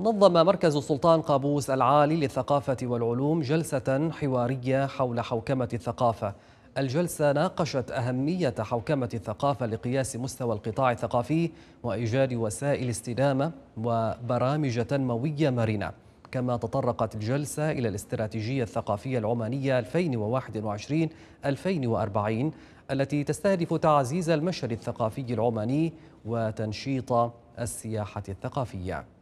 نظم مركز السلطان قابوس العالي للثقافة والعلوم جلسة حوارية حول حوكمة الثقافة الجلسة ناقشت أهمية حوكمة الثقافة لقياس مستوى القطاع الثقافي وإيجاد وسائل استدامة وبرامج تنموية مرنة كما تطرقت الجلسة إلى الاستراتيجية الثقافية العمانية 2021-2040 التي تستهدف تعزيز المشهد الثقافي العماني وتنشيط السياحة الثقافية